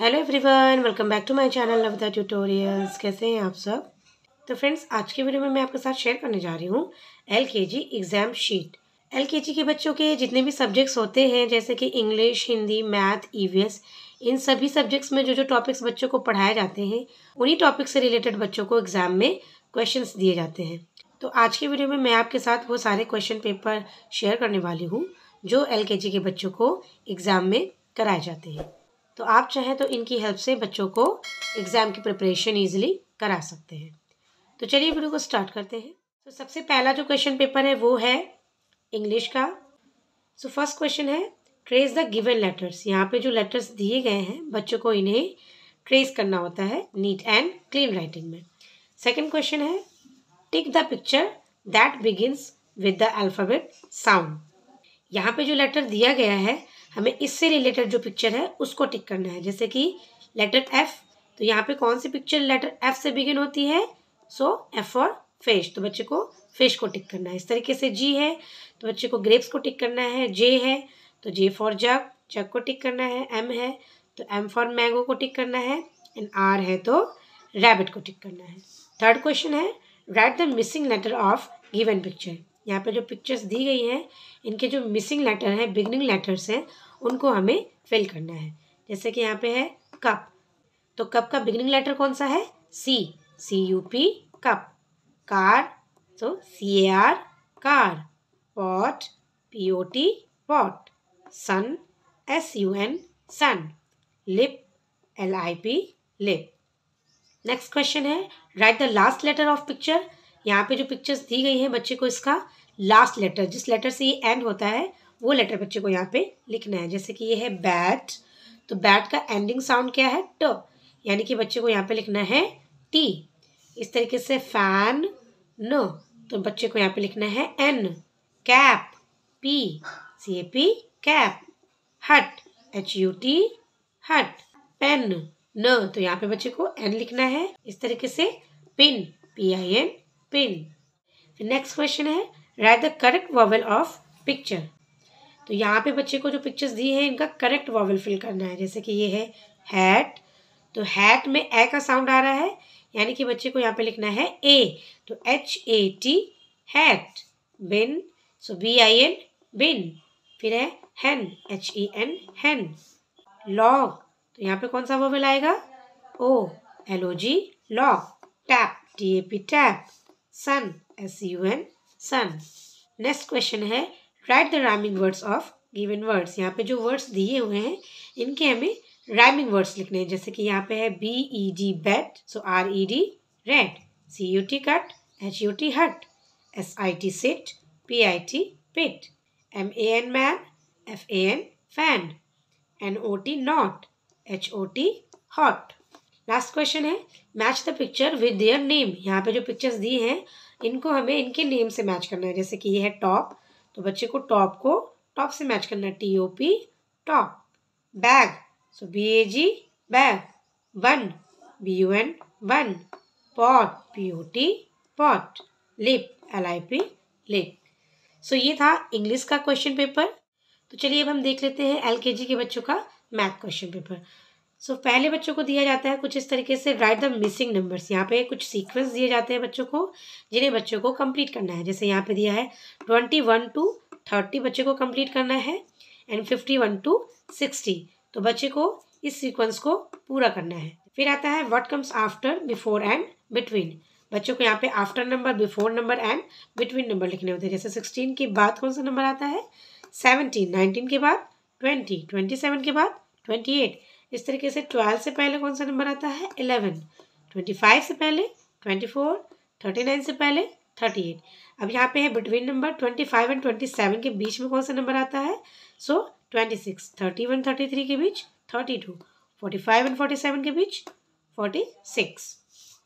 hello everyone welcome back to my channel Navda tutorials कैसे हैं आप सब तो फ्रेंड्स आज की वीडियो में मैं आपके साथ शेयर करने जा रही हूँ L K G exam sheet L K जी के बच्चों के जितने भी सब्जेक्ट्स होते हैं जैसे कि इंग्लिश हिंदी मैथ ई इन सभी सब्जेक्ट्स में जो जो टॉपिक्स बच्चों को पढ़ाए जाते हैं उन्हीं टॉपिक्स से रिलेटेड बच्चों को एग्ज़ाम में क्वेश्चन दिए जाते हैं तो आज के वीडियो में मैं आपके साथ वो सारे क्वेश्चन पेपर शेयर करने वाली हूँ जो एल के जी के बच्चों को एग्ज़ाम में कराए जाते हैं तो आप चाहें तो इनकी हेल्प से बच्चों को एग्ज़ाम की प्रिपरेशन ईजिली करा सकते हैं तो चलिए वीडियो को स्टार्ट करते हैं तो सबसे पहला जो क्वेश्चन पेपर है वो है इंग्लिश का सो फर्स्ट क्वेश्चन है ट्रेस द गिवन लेटर्स यहाँ पे जो लेटर्स दिए गए हैं बच्चों को इन्हें ट्रेस करना होता है नीट एंड क्लीन राइटिंग में सेकंड क्वेश्चन है tick the picture that begins with the alphabet sound यहाँ पे जो लेटर दिया गया है हमें इससे रिलेटेड जो पिक्चर है उसको टिक करना है जैसे कि लेटर एफ तो यहाँ पे कौन सी पिक्चर लेटर एफ से बिगिन होती है सो एफ फॉर फिश तो बच्चे को फिश को टिक करना है इस तरीके से जी है तो बच्चे को ग्रेप्स को टिक करना है जे है तो जे फॉर जग जग को टिक करना है एम है तो एम फॉर मैंगो को टिक करना है एंड आर है तो रैबिट को टिक करना है थर्ड क्वेश्चन है write the missing letter of given picture यहाँ पे जो पिक्चर्स दी गई हैं इनके जो मिसिंग लेटर हैं बिगनिंग लेटर्स हैं उनको हमें फिल करना है जैसे कि यहाँ पे है कप तो कप का बिगनिंग लेटर कौन सा है C C U P cup car तो C A R car pot P O T pot sun S U N sun lip L I P lip next question है write the last letter of picture यहाँ पे जो pictures दी गई है बच्चे को इसका लास्ट लेटर जिस लेटर से ये एंड होता है वो लेटर बच्चे को यहाँ पे लिखना है जैसे कि ये है बैट तो बैट का एंडिंग साउंड क्या है ट यानी कि बच्चे को यहाँ पे लिखना है टी इस तरीके से फैन न तो बच्चे को यहाँ पे लिखना है N cap P C A P cap hut H U T hut pen न तो यहाँ पे बच्चे को एन लिखना है इस तरीके से pin P I N pin next question है write the correct vowel of picture तो यहाँ पे बच्चे को जो पिक्चर्स दी है इनका करेक्ट वॉवल फिल करना है जैसे कि ये है हैट तो हैट में ए का साउंड आ रहा है यानी कि बच्चे को यहाँ पे लिखना है ए तो H A T hat bin so B I N bin फिर है hen H E N hen log तो यहाँ पे कौन सा वॉवल आएगा O L O G log tap T A P tap sun S U N sun next question है write the rhyming words of given words यहाँ पे जो वर्ड्स दिए हुए हैं इनके हमें राइमिंग वर्ड्स लिखने हैं जैसे कि यहाँ पे है B E D bat so R E D red C U T cut H U T hut S I T sit P I T pit M A N man F A N fan N O T not H O T hot last question है match the picture with their name यहाँ पे जो pictures दिए हैं इनको हमें इनके name से मैच करना है जैसे कि ये है टॉप तो बच्चे को टॉप को टॉप से मैच करना है T O P top bag so B A G bag bun B U N bun pot P O T pot lip L I P lip so ये था इंग्लिश का क्वेश्चन पेपर तो चलिए अब हम देख लेते हैं एल के जी के बच्चों का math question paper so so, पहले बच्चों को दिया जाता है कुछ इस तरीके से राइट द मिसिंग नंबर्स यहाँ पे कुछ सीक्वेंस दिए जाते हैं बच्चों को जिन्हें बच्चों को कंप्लीट करना है जैसे यहाँ पे दिया है ट्वेंटी वन टू थर्टी बच्चे को कंप्लीट करना है and fifty one two sixty तो बच्चे को इस सीक्वेंस को पूरा करना है फिर आता है what comes after before and between बच्चों को यहाँ पे after number before number and between number लिखने होते हैं जैसे सिक्सटीन के बाद कौन सा नंबर आता है सेवनटीन नाइनटीन के बाद ट्वेंटी ट्वेंटी सेवन के बाद ट्वेंटी एट इस तरीके से ट्वेल्व से पहले कौन सा नंबर आता है इलेवन ट्वेंटी फाइव से पहले ट्वेंटी फोर थर्टी नाइन से पहले थर्टी एट अब यहाँ पे है between number twenty five and twenty seven के बीच में कौन सा नंबर आता है so twenty six thirty one thirty three के बीच thirty two forty five and forty seven के बीच फोर्टी सिक्स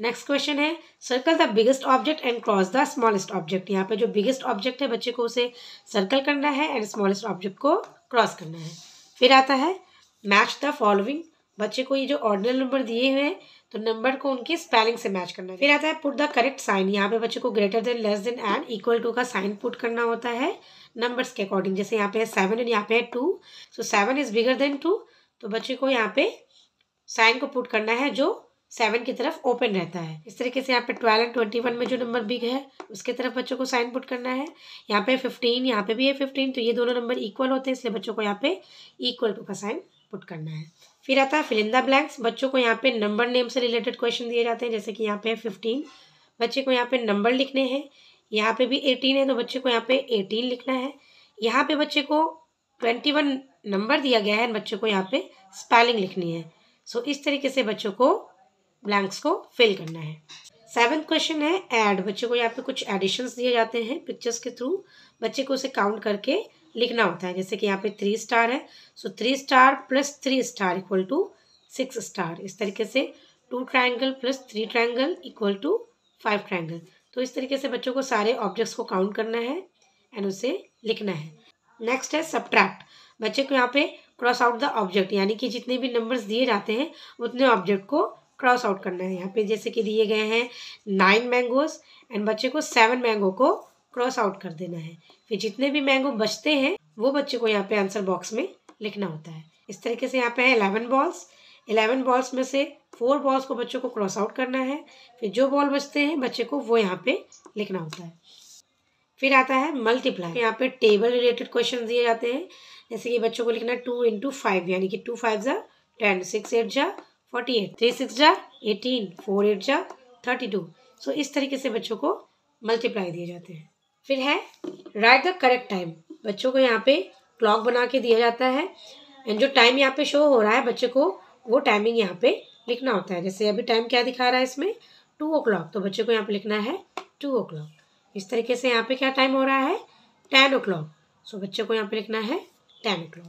नेक्स्ट क्वेश्चन है circle the biggest object and cross the smallest object यहाँ पे जो बिगेस्ट ऑब्जेक्ट है बच्चे को उसे सर्कल करना है एंड स्मॉलेस्ट ऑब्जेक्ट को क्रॉस करना है फिर आता है मैच द फॉलोइंग बच्चे को ये जो ऑर्डिनल नंबर दिए हुए हैं तो नंबर को उनकी स्पेलिंग से मैच करना है फिर आता है पुट द करेक्ट साइन यहाँ पे बच्चे को greater than less than and equal to का साइन पुट करना होता है नंबर्स के अकॉर्डिंग जैसे यहाँ पे है सेवन एंड यहाँ पे है two so seven is bigger than two तो बच्चे को यहाँ पे साइन को पुट करना है जो सेवन की तरफ ओपन रहता है इस तरीके से यहाँ पे ट्वेल्व एंड ट्वेंटी वन में जो नंबर बिग है उसके तरफ बच्चों को साइन पुट करना है यहाँ पे फिफ्टीन यहाँ पे भी है फिफ्टीन तो ये दोनों नंबर इक्वल होते हैं इसलिए बच्चों को यहाँ पे इक्वल टू का साइन पुट करना है फिर आता है फिलिंदा ब्लैंक्स बच्चों को यहाँ पे नंबर नेम से रिलेटेड क्वेश्चन दिए जाते हैं जैसे कि यहाँ पे फिफ्टीन बच्चे को यहाँ पे नंबर लिखने हैं यहाँ पे भी एटीन है तो बच्चे को यहाँ पे एटीन लिखना है यहाँ पे बच्चे को ट्वेंटी वन नंबर दिया गया है बच्चों को यहाँ पे स्पेलिंग लिखनी है सो इस तरीके से बच्चों को ब्लैंक्स को फिल करना है सेवन क्वेश्चन है एड बच्चों को यहाँ पे कुछ एडिशंस दिए जाते हैं पिक्चर्स के थ्रू बच्चे को उसे काउंट करके लिखना होता है जैसे कि यहाँ पे थ्री स्टार है so three star plus three star equal to six star इस तरीके से two triangle plus three triangle equal to five triangle तो इस तरीके से बच्चों को सारे ऑब्जेक्ट्स को काउंट करना है एंड उसे लिखना है नेक्स्ट है सब्ट्रैक्ट बच्चे को यहाँ पे क्रॉस आउट द ऑब्जेक्ट यानी कि जितने भी नंबर्स दिए जाते हैं उतने ऑब्जेक्ट को क्रॉस आउट करना है यहाँ पे जैसे कि दिए गए हैं नाइन मैंगोज एंड बच्चे को सेवन मैंगो को क्रॉस आउट कर देना है फिर जितने भी मैंगो बचते हैं वो बच्चे को यहाँ पे आंसर बॉक्स में लिखना होता है इस तरीके से यहाँ पे है इलेवन बॉल्स इलेवन बॉल्स में से फोर बॉल्स को बच्चों को क्रॉस आउट करना है फिर जो बॉल बचते हैं बच्चे को वो यहाँ पे लिखना होता है फिर आता है मल्टीप्लाई यहाँ पे टेबल रिलेटेड क्वेश्चन दिए जाते हैं जैसे कि बच्चों को लिखना है टू इंटू फाइव यानी कि टू फाइव जा टेन सिक्स एट जा फोर्टी एट थ्री सिक्स जा एटीन फोर एट जा थर्टी टू सो इस तरीके से बच्चों को मल्टीप्लाई दिए जाते हैं फिर है राइट द करेक्ट टाइम बच्चों को यहाँ पे क्लॉक बना के दिया जाता है एंड जो टाइम यहाँ पे शो हो रहा है बच्चे को वो टाइमिंग यहाँ पे लिखना होता है जैसे अभी टाइम क्या दिखा रहा है इसमें टू ओ क्लॉक तो बच्चे को यहाँ पे लिखना है टू ओ क्लॉक इस तरीके से यहाँ पे क्या टाइम हो रहा है टेन ओ क्लॉक सो बच्चे को यहाँ पे लिखना है टेन ओ क्लॉक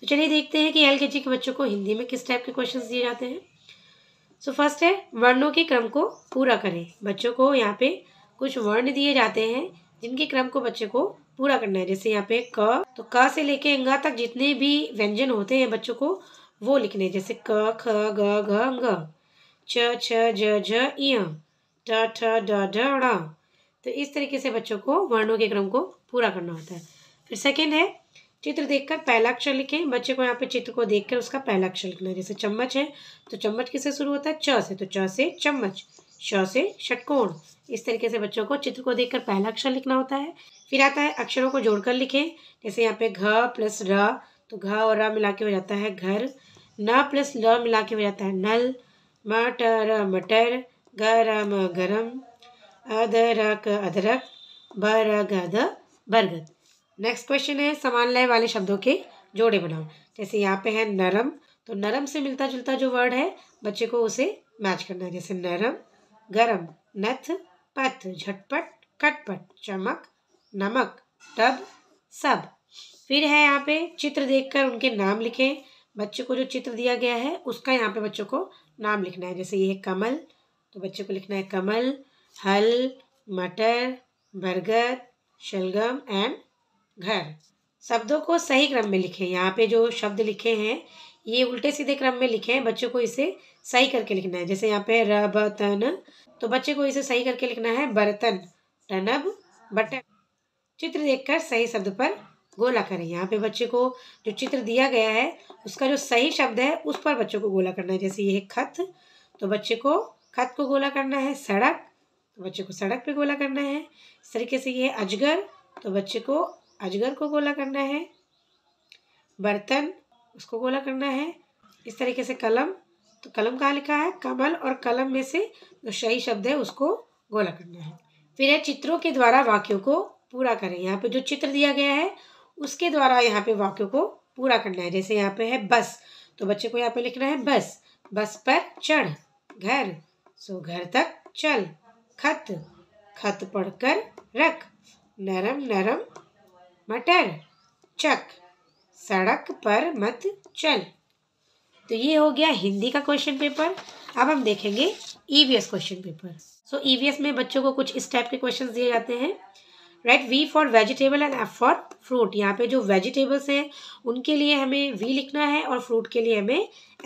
तो चलिए देखते हैं कि एल के जी के बच्चों को हिंदी में किस टाइप के क्वेश्चन दिए जाते हैं सो फर्स्ट है वर्णों के क्रम को पूरा करें बच्चों को यहाँ पे कुछ वर्ण दिए जाते हैं जिनके क्रम को बच्चे को पूरा करना है जैसे यहाँ पे क तो क से लेके अंगा तक जितने भी व्यंजन होते हैं बच्चों को वो लिखने हैं जैसे क ख ग घ ग च छ ज इ ट ठ ड ण तो इस तरीके से बच्चों को वर्णों के क्रम को पूरा करना होता है फिर सेकेंड है चित्र देखकर पहला अक्षर लिखें बच्चे को यहाँ पे चित्र को देखकर उसका पहला अक्षर लिखना है जैसे चम्मच है तो चम्मच किससे शुरू होता है च से तो च से चम्मच श से षटकोण इस तरीके से बच्चों को चित्र को देखकर पहला अक्षर लिखना होता है फिर आता है अक्षरों को जोड़कर लिखें जैसे यहाँ पे घ प्लस र तो घ और र मिला के हो जाता है घर न प्लस ल मिला के हो जाता है नल मटर मटर गरम गरम अदरक अदरक द बरगद नेक्स्ट क्वेश्चन है समान लय वाले शब्दों के जोड़े बनाओ जैसे यहाँ पे है नरम तो नरम से मिलता जुलता जो वर्ड है बच्चे को उसे मैच करना है जैसे नरम गरम नथ पथ झटपट कटपट चमक नमक टब सब फिर है यहाँ पे चित्र देखकर उनके नाम लिखे बच्चों को जो चित्र दिया गया है उसका यहाँ पे बच्चों को नाम लिखना है जैसे ये कमल तो बच्चों को लिखना है कमल हल मटर बरगद शलगम एंड घर शब्दों को सही क्रम में लिखें यहाँ पे जो शब्द लिखे हैं ये उल्टे सीधे क्रम में लिखे हैं बच्चों को इसे सही करके लिखना है जैसे यहाँ पे रबतन तो बच्चे को इसे सही करके लिखना है बर्तन टनब बटन चित्र देखकर सही शब्द पर गोला करें यहाँ पे बच्चे को जो चित्र दिया गया है उसका जो सही शब्द है उस पर बच्चों को गोला करना है जैसे ये है खत तो बच्चे को खत को गोला करना है सड़क तो बच्चे को सड़क पे गोला करना है इस तरीके से ये अजगर तो बच्चे को अजगर को गोला करना है बर्तन उसको गोला करना है इस तरीके से कलम तो कलम कहाँ लिखा है कमल और कलम में से जो सही शब्द है उसको गोला करना है फिर है चित्रों के द्वारा वाक्यों को पूरा करें यहाँ पे जो चित्र दिया गया है उसके द्वारा यहाँ पे वाक्यों को पूरा करना है जैसे यहाँ पे है बस तो बच्चे को यहाँ पे लिखना है बस बस पर चढ़ घर सो घर तक चल खत खत पढ़कर रख नरम नरम मटर चक सड़क पर मत चल तो ये हो गया हिंदी का क्वेश्चन पेपर अब हम देखेंगे EVS question paper so EVS में बच्चों को कुछ इस टाइप के क्वेश्चन दिए जाते हैं write V for vegetable and F for fruit यहाँ पे जो वेजिटेबल्स हैं उनके लिए हमें वी लिखना है और फ्रूट के लिए हमें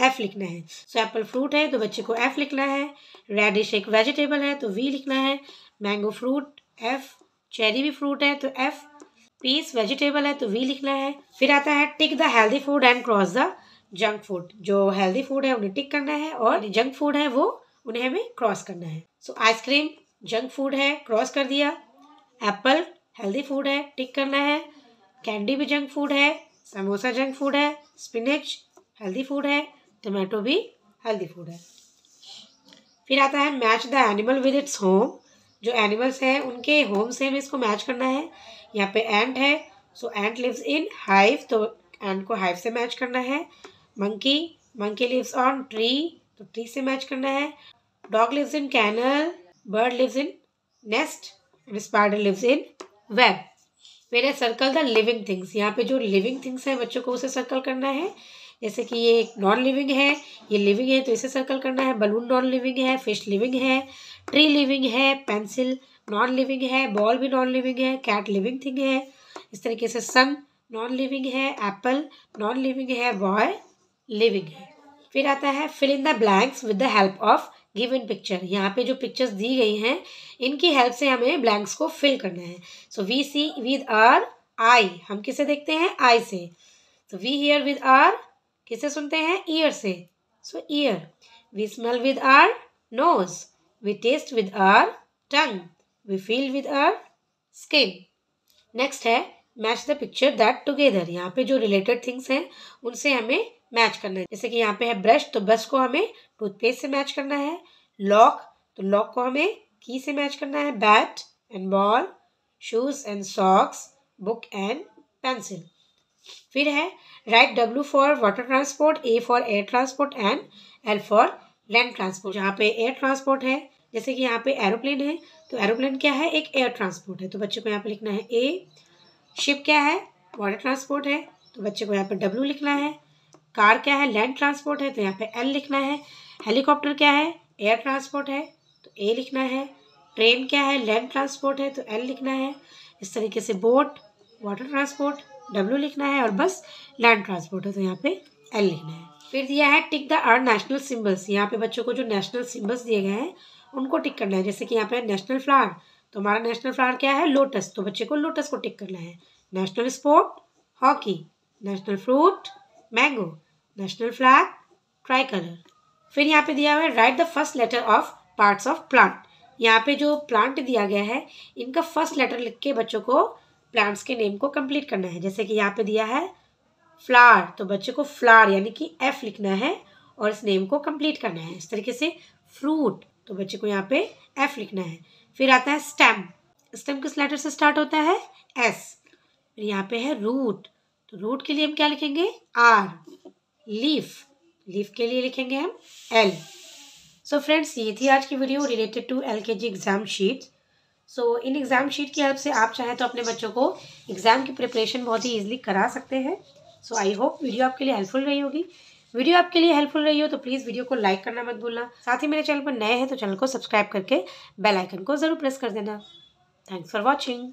एफ लिखना है सो एप्पल फ्रूट है तो बच्चे को एफ लिखना है रेडिश एक वेजिटेबल है तो वी लिखना है मैंगो फ्रूट एफ चेरी भी फ्रूट है तो एफ पीस वेजिटेबल है तो वी लिखना है फिर आता है tick the healthy food and cross the junk food जो हेल्दी फूड है उन्हें टिक करना है और जंक फूड है वो उन्हें हमें क्रॉस करना है so so, ice cream junk food है क्रॉस कर दिया एप्पल हेल्दी फूड है टिक करना है कैंडी भी जंक फूड है समोसा जंक फूड है स्पिनच हेल्दी फूड है टमाटो भी हेल्दी फूड है फिर आता है match the animal with its home जो एनिमल्स हैं उनके होम से हमें इसको मैच करना है यहाँ पे एंट है सो एंट लिव्स इन हाइव तो एंट को हाइव से मैच करना है monkey monkey lives on tree तो ट्री से मैच करना है dog lives in kennel bird lives in nest and spider lives in web मेरे सर्कल द लिविंग थिंग्स यहाँ पे जो लिविंग थिंग्स हैं बच्चों को उसे सर्कल करना है जैसे कि ये एक नॉन लिविंग है ये लिविंग है तो इसे सर्कल करना है बलून नॉन लिविंग है फिश लिविंग है ट्री लिविंग है पेंसिल नॉन लिविंग है बॉल भी नॉन लिविंग है कैट लिविंग थिंग है इस तरीके से सन नॉन लिविंग है एप्पल नॉन लिविंग है बॉय लिविंग है फिर आता है fill in the blanks with the help of give in picture यहाँ पे जो पिक्चर्स दी गई हैं इनकी हेल्प से हमें ब्लैंक्स को फिल करना है so we see with our eye हम किसे देखते हैं आई से तो वी हियर विद आर किसे सुनते हैं ईयर से so ear we smell with our nose we taste with our tongue we feel with our skin next है match the picture that together यहाँ पे जो रिलेटेड थिंग्स हैं उनसे हमें मैच करना है जैसे कि यहाँ पे है ब्रश तो ब्रश को हमें टूथपेस्ट से मैच करना है लॉक तो लॉक को हमें की से मैच करना है bat and ball shoes and socks book and pencil फिर है write W for water transport A for air transport and L for land transport यहाँ पे एयर ट्रांसपोर्ट है जैसे कि यहाँ पे एरोप्लेन है तो एरोप्लेन क्या है एक एयर ट्रांसपोर्ट है तो बच्चे को यहाँ पे लिखना है ए शिप क्या है वाटर ट्रांसपोर्ट है तो बच्चे को यहाँ पे डब्ल्यू लिखना है कार क्या है लैंड ट्रांसपोर्ट है तो यहाँ पे एल लिखना है हेलीकॉप्टर क्या है एयर ट्रांसपोर्ट है तो ए लिखना है ट्रेन क्या है लैंड ट्रांसपोर्ट है तो एल लिखना है इस तरीके से बोट वाटर ट्रांसपोर्ट डब्ल्यू लिखना है और बस लैंड ट्रांसपोर्ट है तो यहाँ पे एल लिखना है फिर दिया है tick the our national symbols यहाँ पे बच्चों को जो नेशनल सिम्बल्स दिए गए हैं उनको टिक करना है जैसे कि यहाँ पे नेशनल फ्लावर तो हमारा नेशनल फ्लावर क्या है लोटस तो बच्चे को लोटस को टिक करना है national sport hockey national fruit mango national flag tricolour फिर यहाँ पे दिया हुआ है write the first letter of parts of plant यहाँ पे जो प्लांट दिया गया है इनका फर्स्ट लेटर लिख के बच्चों को प्लांट्स के नेम को कंप्लीट करना है जैसे कि यहाँ पे दिया है फ्लावर तो बच्चे को फ्लावर यानी कि एफ लिखना है और इस नेम को कंप्लीट करना है इस तरीके से फ्रूट तो बच्चे को यहाँ पे एफ लिखना है फिर आता है स्टेम स्टेम किस लेटर से स्टार्ट होता है एस फिर यहाँ पे है रूट तो रूट के लिए हम क्या लिखेंगे आर लीफ लीफ के लिए लिखेंगे हम एल सो फ्रेंड्स ये थी आज की video related to L K G exam sheet so in exam sheet की हेल्प से आप चाहें तो अपने बच्चों को एग्ज़ाम की प्रिपरेशन बहुत ही ईजिली करा सकते हैं सो आई होप वीडियो आपके लिए हेल्पफुल रही होगी वीडियो आपके लिए हेल्पफुल रही हो तो प्लीज़ वीडियो को लाइक करना मत भूलना साथ ही मेरे चैनल पर नए हैं तो चैनल को सब्सक्राइब करके बेल आइकन को ज़रूर प्रेस कर देना थैंक्स फॉर वॉचिंग